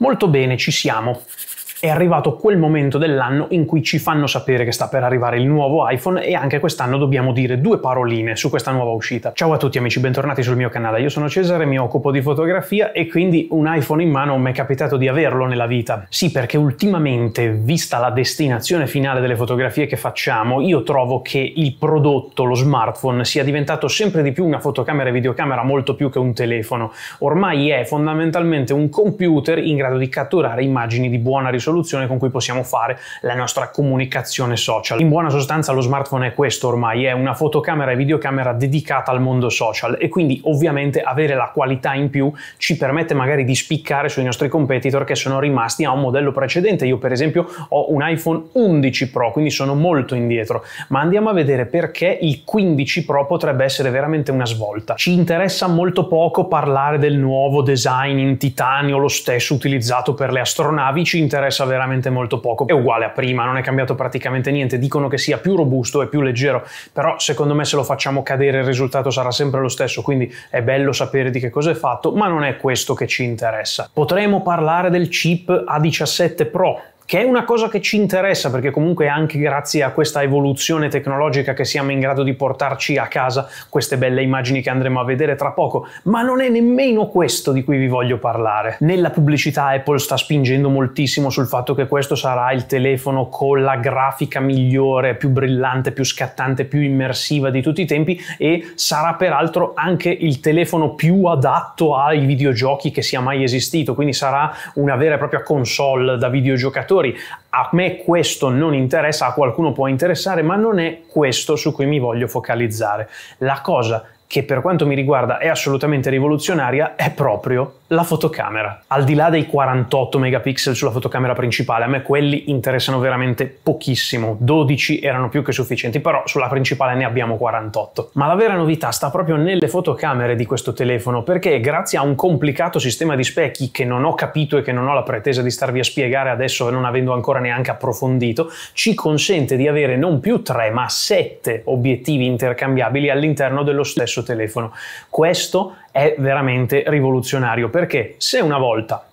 Molto bene, ci siamo. È arrivato quel momento dell'anno in cui ci fanno sapere che sta per arrivare il nuovo iPhone e anche quest'anno dobbiamo dire due paroline su questa nuova uscita. Ciao a tutti amici, bentornati sul mio canale. Io sono Cesare, mi occupo di fotografia e quindi un iPhone in mano mi è capitato di averlo nella vita. Sì, perché ultimamente, vista la destinazione finale delle fotografie che facciamo, io trovo che il prodotto, lo smartphone, sia diventato sempre di più una fotocamera e videocamera molto più che un telefono. Ormai è fondamentalmente un computer in grado di catturare immagini di buona risoluzione soluzione con cui possiamo fare la nostra comunicazione social. In buona sostanza lo smartphone è questo ormai, è una fotocamera e videocamera dedicata al mondo social e quindi ovviamente avere la qualità in più ci permette magari di spiccare sui nostri competitor che sono rimasti a un modello precedente. Io per esempio ho un iPhone 11 Pro, quindi sono molto indietro, ma andiamo a vedere perché il 15 Pro potrebbe essere veramente una svolta. Ci interessa molto poco parlare del nuovo design in titanio, lo stesso utilizzato per le astronavi, ci interessa persa veramente molto poco. È uguale a prima, non è cambiato praticamente niente. Dicono che sia più robusto e più leggero, però secondo me se lo facciamo cadere il risultato sarà sempre lo stesso, quindi è bello sapere di che cosa è fatto, ma non è questo che ci interessa. Potremmo parlare del chip A17 Pro che è una cosa che ci interessa perché comunque anche grazie a questa evoluzione tecnologica che siamo in grado di portarci a casa queste belle immagini che andremo a vedere tra poco, ma non è nemmeno questo di cui vi voglio parlare. Nella pubblicità Apple sta spingendo moltissimo sul fatto che questo sarà il telefono con la grafica migliore, più brillante, più scattante, più immersiva di tutti i tempi e sarà peraltro anche il telefono più adatto ai videogiochi che sia mai esistito, quindi sarà una vera e propria console da videogiocatore giocatori. A me questo non interessa, a qualcuno può interessare, ma non è questo su cui mi voglio focalizzare. La cosa che per quanto mi riguarda è assolutamente rivoluzionaria, è proprio la fotocamera. Al di là dei 48 megapixel sulla fotocamera principale, a me quelli interessano veramente pochissimo, 12 erano più che sufficienti, però sulla principale ne abbiamo 48. Ma la vera novità sta proprio nelle fotocamere di questo telefono, perché grazie a un complicato sistema di specchi che non ho capito e che non ho la pretesa di starvi a spiegare adesso non avendo ancora neanche approfondito, ci consente di avere non più 3 ma 7 obiettivi intercambiabili all'interno dello stesso stesso telefono. Questo è veramente rivoluzionario perché se una volta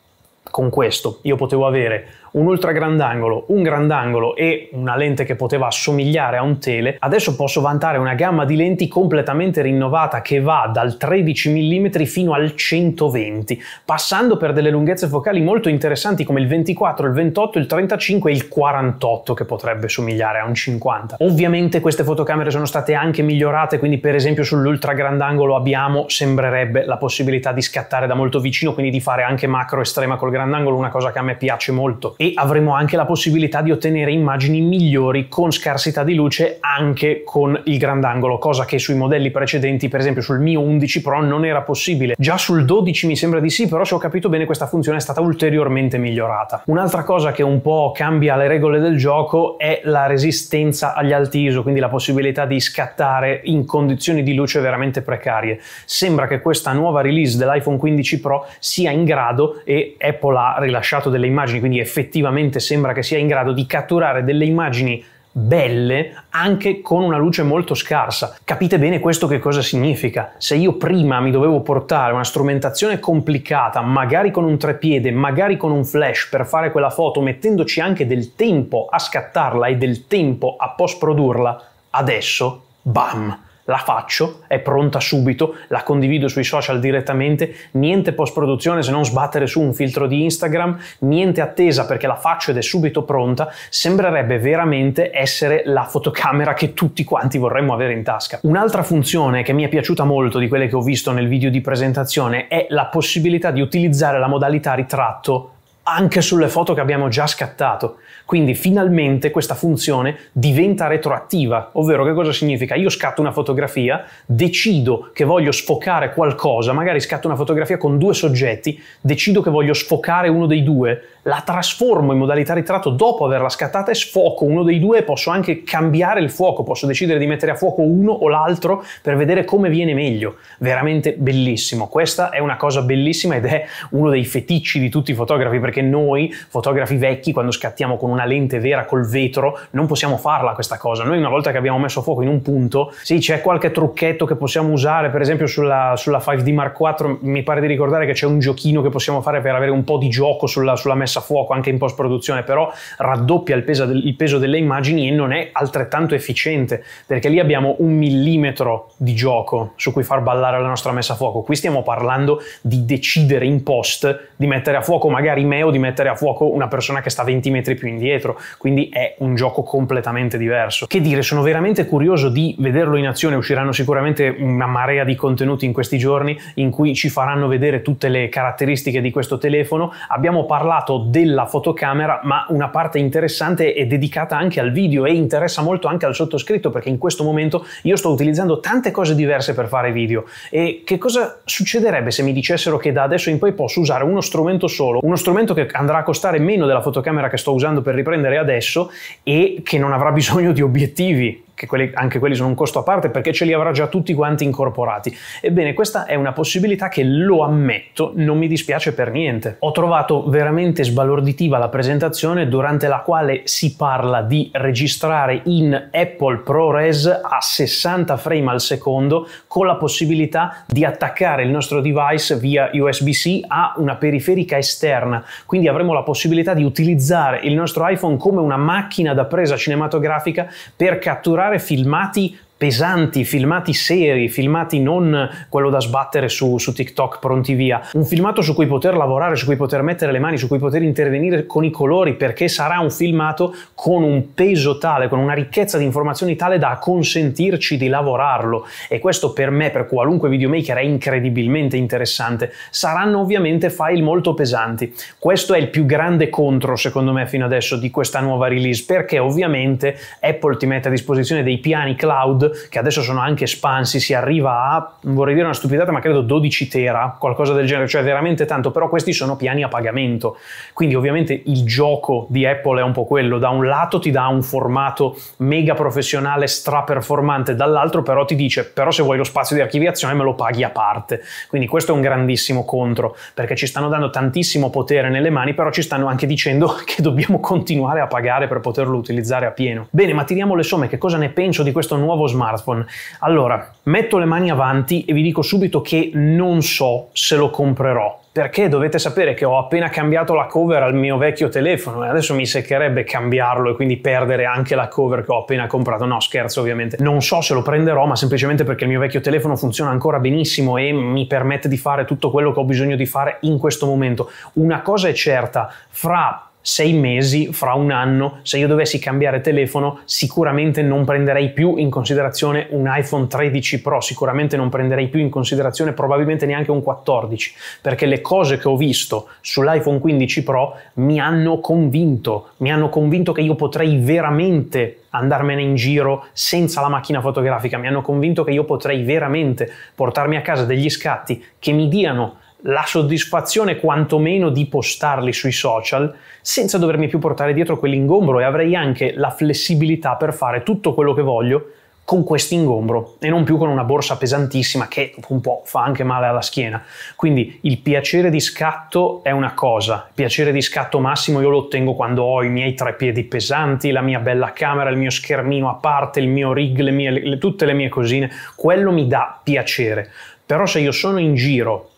con questo io potevo avere un ultra grandangolo, un grandangolo e una lente che poteva assomigliare a un tele, adesso posso vantare una gamma di lenti completamente rinnovata che va dal 13 mm fino al 120, passando per delle lunghezze focali molto interessanti come il 24, il 28, il 35 e il 48 che potrebbe somigliare a un 50. Ovviamente queste fotocamere sono state anche migliorate, quindi per esempio sull'ultra grandangolo abbiamo, sembrerebbe, la possibilità di scattare da molto vicino, quindi di fare anche macro estrema col grandangolo, una cosa che a me piace molto. E avremo anche la possibilità di ottenere immagini migliori con scarsità di luce anche con il grandangolo, cosa che sui modelli precedenti, per esempio sul mio 11 Pro, non era possibile. Già sul 12 mi sembra di sì, però se ho capito bene questa funzione è stata ulteriormente migliorata. Un'altra cosa che un po' cambia le regole del gioco è la resistenza agli alti ISO, quindi la possibilità di scattare in condizioni di luce veramente precarie. Sembra che questa nuova release dell'iPhone 15 Pro sia in grado e Apple ha rilasciato delle immagini, quindi effettivamente effettivamente sembra che sia in grado di catturare delle immagini belle anche con una luce molto scarsa. Capite bene questo che cosa significa? Se io prima mi dovevo portare una strumentazione complicata, magari con un trepiede, magari con un flash per fare quella foto, mettendoci anche del tempo a scattarla e del tempo a post produrla, adesso bam! la faccio, è pronta subito, la condivido sui social direttamente, niente post produzione se non sbattere su un filtro di Instagram, niente attesa perché la faccio ed è subito pronta, sembrerebbe veramente essere la fotocamera che tutti quanti vorremmo avere in tasca. Un'altra funzione che mi è piaciuta molto di quelle che ho visto nel video di presentazione è la possibilità di utilizzare la modalità ritratto anche sulle foto che abbiamo già scattato. Quindi finalmente questa funzione diventa retroattiva, ovvero che cosa significa? Io scatto una fotografia, decido che voglio sfocare qualcosa, magari scatto una fotografia con due soggetti, decido che voglio sfocare uno dei due, la trasformo in modalità ritratto dopo averla scattata e sfoco uno dei due posso anche cambiare il fuoco, posso decidere di mettere a fuoco uno o l'altro per vedere come viene meglio. Veramente bellissimo. Questa è una cosa bellissima ed è uno dei feticci di tutti i fotografi perché perché noi fotografi vecchi quando scattiamo con una lente vera col vetro non possiamo farla questa cosa. Noi una volta che abbiamo messo fuoco in un punto, sì c'è qualche trucchetto che possiamo usare, per esempio sulla, sulla 5D Mark IV mi pare di ricordare che c'è un giochino che possiamo fare per avere un po' di gioco sulla, sulla messa a fuoco anche in post produzione, però raddoppia il peso, del, il peso delle immagini e non è altrettanto efficiente perché lì abbiamo un millimetro di gioco su cui far ballare la nostra messa a fuoco. Qui stiamo parlando di decidere in post di mettere a fuoco magari Meo o di mettere a fuoco una persona che sta 20 metri più indietro, quindi è un gioco completamente diverso. Che dire, sono veramente curioso di vederlo in azione, usciranno sicuramente una marea di contenuti in questi giorni in cui ci faranno vedere tutte le caratteristiche di questo telefono. Abbiamo parlato della fotocamera, ma una parte interessante è dedicata anche al video e interessa molto anche al sottoscritto perché in questo momento io sto utilizzando tante cose diverse per fare video e che cosa succederebbe se mi dicessero che da adesso in poi posso usare uno strumento solo, uno strumento che andrà a costare meno della fotocamera che sto usando per riprendere adesso e che non avrà bisogno di obiettivi che quelli, anche quelli sono un costo a parte perché ce li avrà già tutti quanti incorporati. Ebbene, questa è una possibilità che lo ammetto, non mi dispiace per niente. Ho trovato veramente sbalorditiva la presentazione durante la quale si parla di registrare in Apple ProRes a 60 frame al secondo con la possibilità di attaccare il nostro device via USB-C a una periferica esterna, quindi avremo la possibilità di utilizzare il nostro iPhone come una macchina da presa cinematografica per catturare recuperare filmati pesanti, filmati seri, filmati non quello da sbattere su, su, TikTok pronti via, un filmato su cui poter lavorare, su cui poter mettere le mani, su cui poter intervenire con i colori, perché sarà un filmato con un peso tale, con una ricchezza di informazioni tale da consentirci di lavorarlo e questo per me, per qualunque videomaker, è incredibilmente interessante. Saranno ovviamente file molto pesanti. Questo è il più grande contro, secondo me, fino adesso di questa nuova release, perché ovviamente Apple ti mette a disposizione dei piani cloud che adesso sono anche espansi, si arriva a, vorrei dire una stupidata, ma credo 12 tera, qualcosa del genere, cioè veramente tanto, però questi sono piani a pagamento. Quindi ovviamente il gioco di Apple è un po' quello, da un lato ti dà un formato mega professionale, stra performante, dall'altro però ti dice, però se vuoi lo spazio di archiviazione me lo paghi a parte. Quindi questo è un grandissimo contro, perché ci stanno dando tantissimo potere nelle mani, però ci stanno anche dicendo che dobbiamo continuare a pagare per poterlo utilizzare a pieno. Bene, ma tiriamo le somme, che cosa ne penso di questo nuovo smartphone? smartphone. Allora, metto le mani avanti e vi dico subito che non so se lo comprerò perché dovete sapere che ho appena cambiato la cover al mio vecchio telefono e adesso mi seccherebbe cambiarlo e quindi perdere anche la cover che ho appena comprato. No, scherzo ovviamente. Non so se lo prenderò, ma semplicemente perché il mio vecchio telefono funziona ancora benissimo e mi permette di fare tutto quello che ho bisogno di fare in questo momento. Una cosa è certa, fra sei mesi, fra un anno, se io dovessi cambiare telefono, sicuramente non prenderei più in considerazione un iPhone 13 Pro, sicuramente non prenderei più in considerazione probabilmente neanche un 14, perché le cose che ho visto sull'iPhone 15 Pro mi hanno convinto, mi hanno convinto che io potrei veramente andarmene in giro senza la macchina fotografica, mi hanno convinto che io potrei veramente portarmi a casa degli scatti che mi diano la soddisfazione quantomeno di postarli sui social senza dovermi più portare dietro quell'ingombro e avrei anche la flessibilità per fare tutto quello che voglio con questo ingombro e non più con una borsa pesantissima che un po' fa anche male alla schiena. Quindi il piacere di scatto è una cosa, il piacere di scatto massimo io lo ottengo quando ho i miei tre piedi pesanti, la mia bella camera, il mio schermino a parte, il mio rig, le mie, le, tutte le mie cosine, quello mi dà piacere. Però se io sono in giro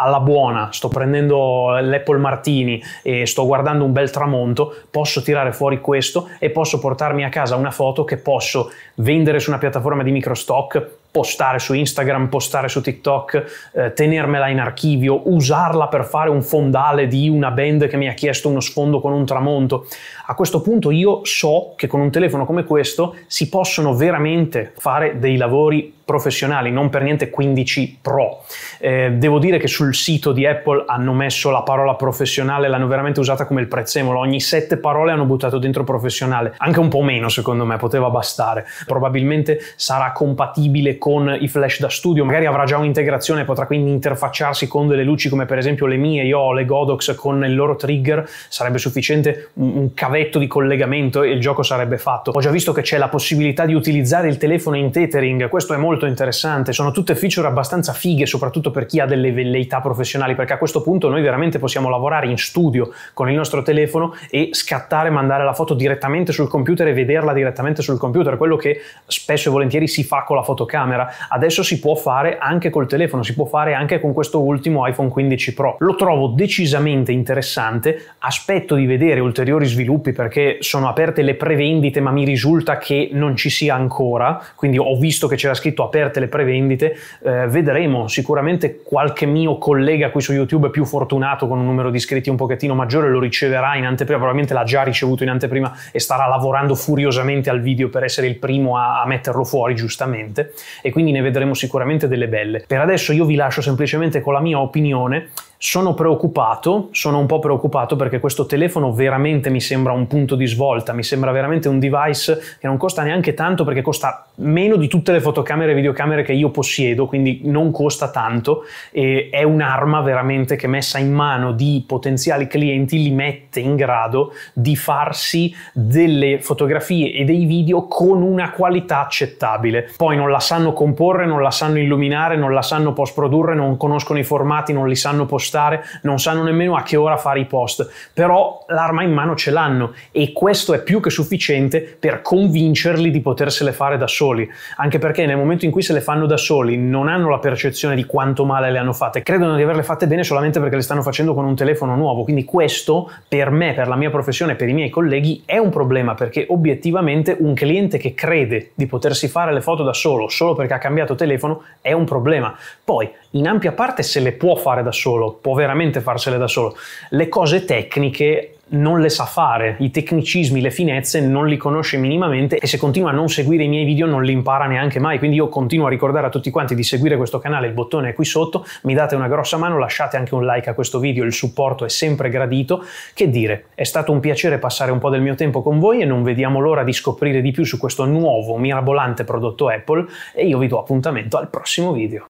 alla buona, sto prendendo l'Apple Martini e sto guardando un bel tramonto, posso tirare fuori questo e posso portarmi a casa una foto che posso vendere su una piattaforma di microstock postare su Instagram, postare su TikTok, eh, tenermela in archivio, usarla per fare un fondale di una band che mi ha chiesto uno sfondo con un tramonto. A questo punto io so che con un telefono come questo si possono veramente fare dei lavori professionali, non per niente 15 Pro. Eh, devo dire che sul sito di Apple hanno messo la parola professionale, l'hanno veramente usata come il prezzemolo, ogni sette parole hanno buttato dentro professionale, anche un po' meno secondo me, poteva bastare. Probabilmente sarà compatibile con i flash da studio, magari avrà già un'integrazione, potrà quindi interfacciarsi con delle luci come per esempio le mie, io ho le Godox con il loro trigger, sarebbe sufficiente un cavetto di collegamento e il gioco sarebbe fatto. Ho già visto che c'è la possibilità di utilizzare il telefono in tethering, questo è molto interessante, sono tutte feature abbastanza fighe, soprattutto per chi ha delle velleità professionali, perché a questo punto noi veramente possiamo lavorare in studio con il nostro telefono e scattare, mandare la foto direttamente sul computer e vederla direttamente sul computer, quello che spesso e volentieri si fa con la fotocamera camera. Adesso si può fare anche col telefono, si può fare anche con questo ultimo iPhone 15 Pro. Lo trovo decisamente interessante, aspetto di vedere ulteriori sviluppi perché sono aperte le prevendite ma mi risulta che non ci sia ancora, quindi ho visto che c'era scritto aperte le prevendite, eh, vedremo sicuramente qualche mio collega qui su YouTube più fortunato con un numero di iscritti un pochettino maggiore lo riceverà in anteprima, probabilmente l'ha già ricevuto in anteprima e starà lavorando furiosamente al video per essere il primo a, a metterlo fuori giustamente e quindi ne vedremo sicuramente delle belle. Per adesso io vi lascio semplicemente con la mia opinione sono preoccupato, sono un po' preoccupato perché questo telefono veramente mi sembra un punto di svolta, mi sembra veramente un device che non costa neanche tanto perché costa meno di tutte le fotocamere e videocamere che io possiedo, quindi non costa tanto e è un'arma veramente che messa in mano di potenziali clienti li mette in grado di farsi delle fotografie e dei video con una qualità accettabile. Poi non la sanno comporre, non la sanno illuminare, non la sanno post produrre, non conoscono i formati, non li sanno postare postare, non sanno nemmeno a che ora fare i post, però l'arma in mano ce l'hanno e questo è più che sufficiente per convincerli di potersele fare da soli, anche perché nel momento in cui se le fanno da soli non hanno la percezione di quanto male le hanno fatte, credono di averle fatte bene solamente perché le stanno facendo con un telefono nuovo, quindi questo per me, per la mia professione, per i miei colleghi è un problema perché obiettivamente un cliente che crede di potersi fare le foto da solo solo perché ha cambiato telefono è un problema. Poi in ampia parte se le può fare da solo, può veramente farsele da solo. Le cose tecniche non le sa fare, i tecnicismi, le finezze non li conosce minimamente e se continua a non seguire i miei video non li impara neanche mai, quindi io continuo a ricordare a tutti quanti di seguire questo canale, il bottone è qui sotto, mi date una grossa mano, lasciate anche un like a questo video, il supporto è sempre gradito, che dire, è stato un piacere passare un po' del mio tempo con voi e non vediamo l'ora di scoprire di più su questo nuovo mirabolante prodotto Apple e io vi do appuntamento al prossimo video.